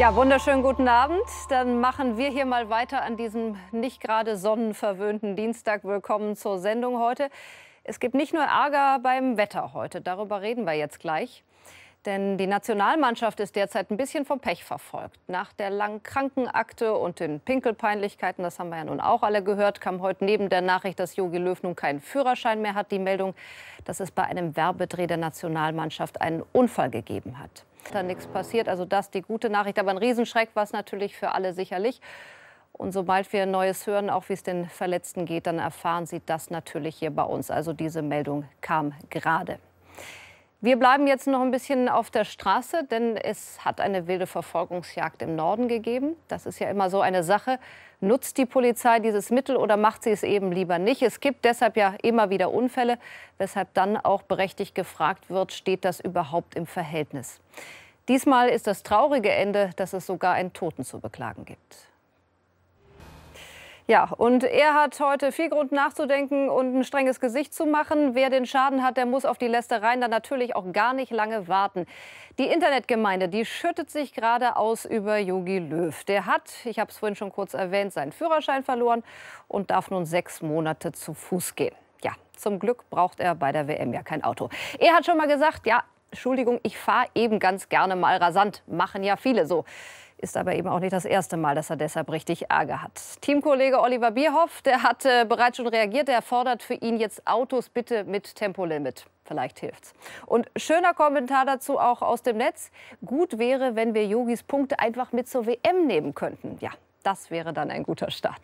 Ja, wunderschönen guten Abend. Dann machen wir hier mal weiter an diesem nicht gerade sonnenverwöhnten Dienstag. Willkommen zur Sendung heute. Es gibt nicht nur Ärger beim Wetter heute, darüber reden wir jetzt gleich. Denn die Nationalmannschaft ist derzeit ein bisschen vom Pech verfolgt. Nach der langen Krankenakte und den Pinkelpeinlichkeiten, das haben wir ja nun auch alle gehört, kam heute neben der Nachricht, dass Jogi Löw nun keinen Führerschein mehr hat, die Meldung, dass es bei einem Werbedreh der Nationalmannschaft einen Unfall gegeben hat. Da nichts passiert, also das die gute Nachricht. Aber ein Riesenschreck war es natürlich für alle sicherlich. Und sobald wir Neues hören, auch wie es den Verletzten geht, dann erfahren Sie das natürlich hier bei uns. Also diese Meldung kam gerade. Wir bleiben jetzt noch ein bisschen auf der Straße, denn es hat eine wilde Verfolgungsjagd im Norden gegeben. Das ist ja immer so eine Sache. Nutzt die Polizei dieses Mittel oder macht sie es eben lieber nicht? Es gibt deshalb ja immer wieder Unfälle, weshalb dann auch berechtigt gefragt wird, steht das überhaupt im Verhältnis? Diesmal ist das traurige Ende, dass es sogar einen Toten zu beklagen gibt. Ja, und er hat heute viel Grund nachzudenken und ein strenges Gesicht zu machen. Wer den Schaden hat, der muss auf die Lästereien dann natürlich auch gar nicht lange warten. Die Internetgemeinde, die schüttet sich gerade aus über Yogi Löw. Der hat, ich habe es vorhin schon kurz erwähnt, seinen Führerschein verloren und darf nun sechs Monate zu Fuß gehen. Ja, zum Glück braucht er bei der WM ja kein Auto. Er hat schon mal gesagt, ja, Entschuldigung, ich fahre eben ganz gerne mal rasant. Machen ja viele so. Ist aber eben auch nicht das erste Mal, dass er deshalb richtig Ärger hat. Teamkollege Oliver Bierhoff, der hat äh, bereits schon reagiert. Er fordert für ihn jetzt Autos bitte mit Tempolimit. Vielleicht hilft's. Und schöner Kommentar dazu auch aus dem Netz. Gut wäre, wenn wir Yogis Punkte einfach mit zur WM nehmen könnten. Ja, das wäre dann ein guter Start.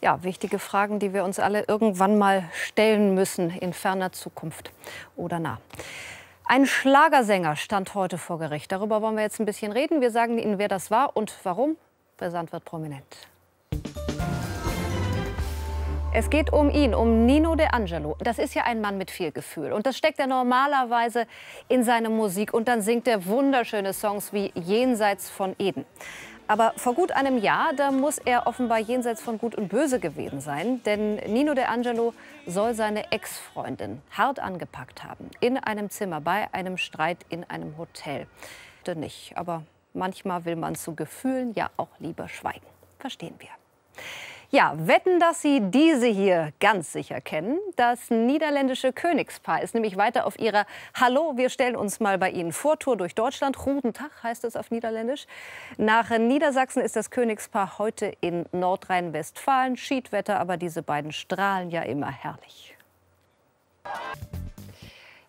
Ja, wichtige Fragen, die wir uns alle irgendwann mal stellen müssen in ferner Zukunft oder nah. Ein Schlagersänger stand heute vor Gericht. Darüber wollen wir jetzt ein bisschen reden. Wir sagen Ihnen, wer das war und warum. Brisant wird prominent. Es geht um ihn, um Nino De Angelo. Das ist ja ein Mann mit viel Gefühl. Und das steckt er normalerweise in seine Musik. Und dann singt er wunderschöne Songs wie Jenseits von Eden. Aber vor gut einem Jahr, da muss er offenbar jenseits von Gut und Böse gewesen sein. Denn Nino De Angelo soll seine Ex-Freundin hart angepackt haben. In einem Zimmer, bei einem Streit in einem Hotel. Nicht. Aber manchmal will man zu Gefühlen ja auch lieber schweigen. Verstehen wir. Ja, wetten, dass Sie diese hier ganz sicher kennen. Das niederländische Königspaar ist nämlich weiter auf ihrer Hallo, wir stellen uns mal bei Ihnen vor, Tour durch Deutschland. Tag heißt es auf Niederländisch. Nach Niedersachsen ist das Königspaar heute in Nordrhein-Westfalen. Schiedwetter, aber diese beiden strahlen ja immer herrlich.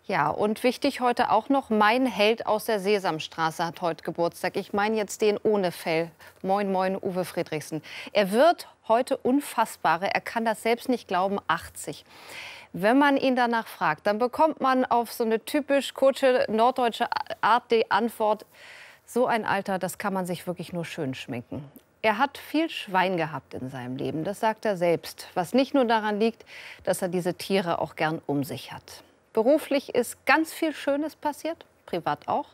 Ja, und wichtig heute auch noch, mein Held aus der Sesamstraße hat heute Geburtstag. Ich meine jetzt den ohne Fell. Moin, moin, Uwe Friedrichsen. Er wird heute unfassbare, er kann das selbst nicht glauben, 80. Wenn man ihn danach fragt, dann bekommt man auf so eine typisch kurze norddeutsche Art die Antwort, so ein Alter, das kann man sich wirklich nur schön schminken. Er hat viel Schwein gehabt in seinem Leben, das sagt er selbst, was nicht nur daran liegt, dass er diese Tiere auch gern um sich hat. Beruflich ist ganz viel Schönes passiert, privat auch.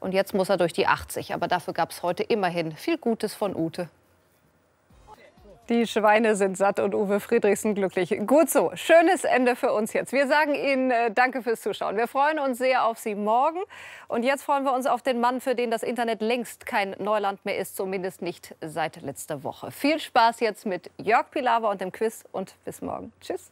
Und jetzt muss er durch die 80, aber dafür gab es heute immerhin viel Gutes von Ute. Die Schweine sind satt und Uwe Friedrichsen glücklich. Gut so, schönes Ende für uns jetzt. Wir sagen Ihnen äh, danke fürs Zuschauen. Wir freuen uns sehr auf Sie morgen. Und jetzt freuen wir uns auf den Mann, für den das Internet längst kein Neuland mehr ist, zumindest nicht seit letzter Woche. Viel Spaß jetzt mit Jörg Pilawa und dem Quiz und bis morgen. Tschüss.